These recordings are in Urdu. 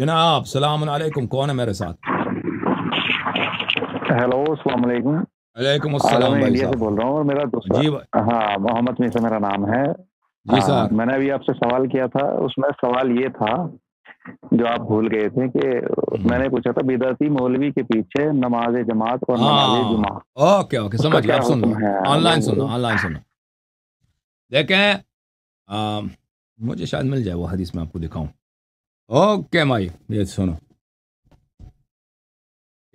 جناب السلام علیکم کون ہے میرے ساتھ ہیلو السلام علیکم علیکم السلام میں انڈیا سے بول رہا ہوں اور میرا دوست جی ہاں محمد میسا میرا نام ہے جی صاحب ہاں، میں نے ابھی آپ سے سوال کیا تھا اس میں سوال یہ تھا جو آپ بھول گئے تھے کہ میں نے پوچھا تھا بدعتی مولوی کے پیچھے نماز جماعت اور ہاں۔ نماز جمعہ اوکے اوکے سمجھ گئے آپ سن on line sun on line سن دیکھیں مجھے شاید مل جائے وہ حدیث میں آپ کو دکھاؤں اوکے مائی یہ سنو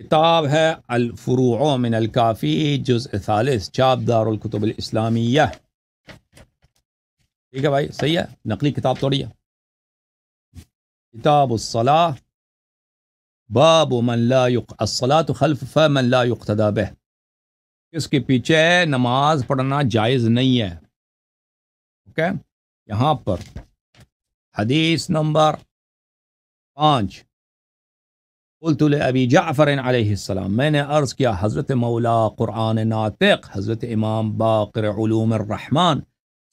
کتاب ہے الفروع من الکافی جز ثالث القافی دار الکتب الاسلامیہ ٹھیک ہے بھائی صحیح ہے نقلی کتاب توڑی ہے کتاب السلاح باب من لا یق خلف فمن لا یقتدا ملت اس کے پیچھے نماز پڑھنا جائز نہیں ہے اوکے یہاں پر حدیث نمبر پانچ قلت ابیجا جعفر علیہ السلام میں نے عرض کیا حضرت مولا قرآن ناطق حضرت امام باقر علوم الرحمن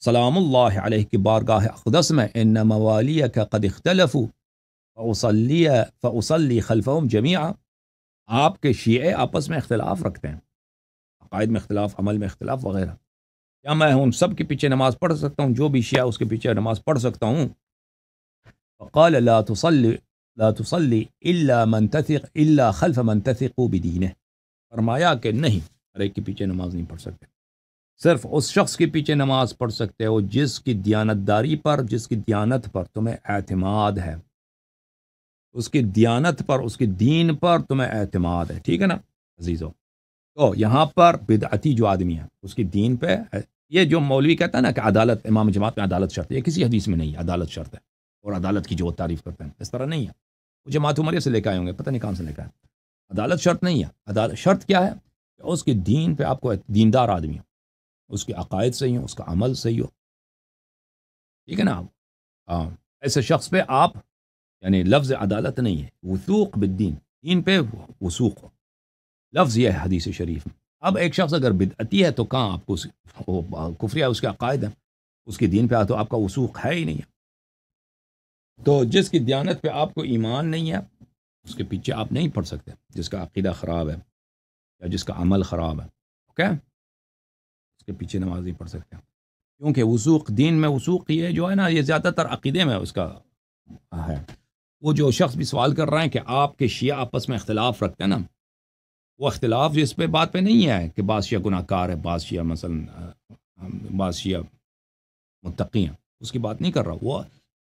سلام اللہ علیہ کی بارگاہ اقدس میں ان کا قد اختلف خلف و جمیا آپ کے شیعے آپس میں اختلاف رکھتے ہیں عقائد میں اختلاف عمل میں اختلاف وغیرہ کیا میں ان سب کے پیچھے نماز پڑھ سکتا ہوں جو بھی شیعہ اس کے پیچھے نماز پڑھ سکتا ہوں فقال لا تصلی تصلی الا اللہ تثق اللہ خلف من تثق بھی فرمایا کہ نہیں ہر ایک کے پیچھے نماز نہیں پڑھ سکتے صرف اس شخص کے پیچھے نماز پڑھ سکتے ہو جس کی دیانتداری پر جس کی دیانت پر تمہیں اعتماد ہے اس کی دیانت پر اس کے دین پر تمہیں اعتماد ہے ٹھیک ہے نا عزیز ہو تو یہاں پر بدعتی جو آدمی ہے اس کی دین پہ یہ جو مولوی کہتا ہے نا کہ عدالت امام جماعت میں عدالت شرط ہے یہ کسی حدیث میں نہیں ہے عدالت شرط ہے اور عدالت کی جو تعریف کرتے ہیں اس طرح نہیں ہے مجھے عمریہ سے لے کے آئے ہوں گے پتہ نہیں کہاں سے لے کے آئے عدالت شرط نہیں ہے عدالت شرط کیا ہے کہ اس کے دین پہ آپ کو دیندار آدمی ہو اس کے عقائد صحیح ہو اس کا عمل صحیح ہو ٹھیک ہے نا آپ ایسے شخص پہ آپ یعنی لفظ عدالت نہیں ہے وثوق بدین دین پہ ہو لفظ یہ ہے حدیث شریف میں اب ایک شخص اگر بدعتی ہے تو کہاں آپ کو کفری ہے اس کے عقائد ہیں اس کے دین پہ آ تو آپ کا وثوق ہے ہی نہیں ہے تو جس کی دیانت پہ آپ کو ایمان نہیں ہے اس کے پیچھے آپ نہیں پڑھ سکتے جس کا عقیدہ خراب ہے یا جس کا عمل خراب ہے اوکے اس کے پیچھے نماز نہیں پڑھ سکتے کیونکہ وسوق دین میں وسوق یہ جو ہے نا یہ زیادہ تر عقیدے میں اس کا ہے وہ جو شخص بھی سوال کر رہا ہے کہ آپ کے شیعہ آپس میں اختلاف رکھتے ہیں نا وہ اختلاف جس پہ بات پہ نہیں ہے کہ بادشاہ گناہ کار ہے بادشاہ مثلاً متقی ہیں اس کی بات نہیں کر رہا وہ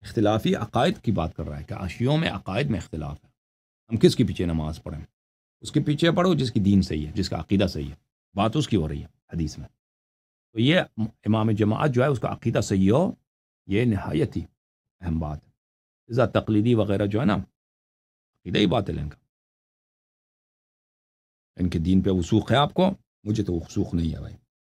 اختلافی عقائد کی بات کر رہا ہے کہ آشیوں میں عقائد میں اختلاف ہے ہم کس کے پیچھے نماز پڑھیں اس کے پیچھے پڑھو جس کی دین صحیح ہے جس کا عقیدہ صحیح ہے بات اس کی ہو رہی ہے حدیث میں تو یہ امام جماعت جو ہے اس کا عقیدہ صحیح ہو یہ نہایت ہی اہم بات ہے ذرا تقلیدی وغیرہ جو ہے نا عقیدہ ہی بات ہے لینگا ان کے دین پہ وسوخ ہے آپ کو مجھے تو وسوخ نہیں ہے بھائی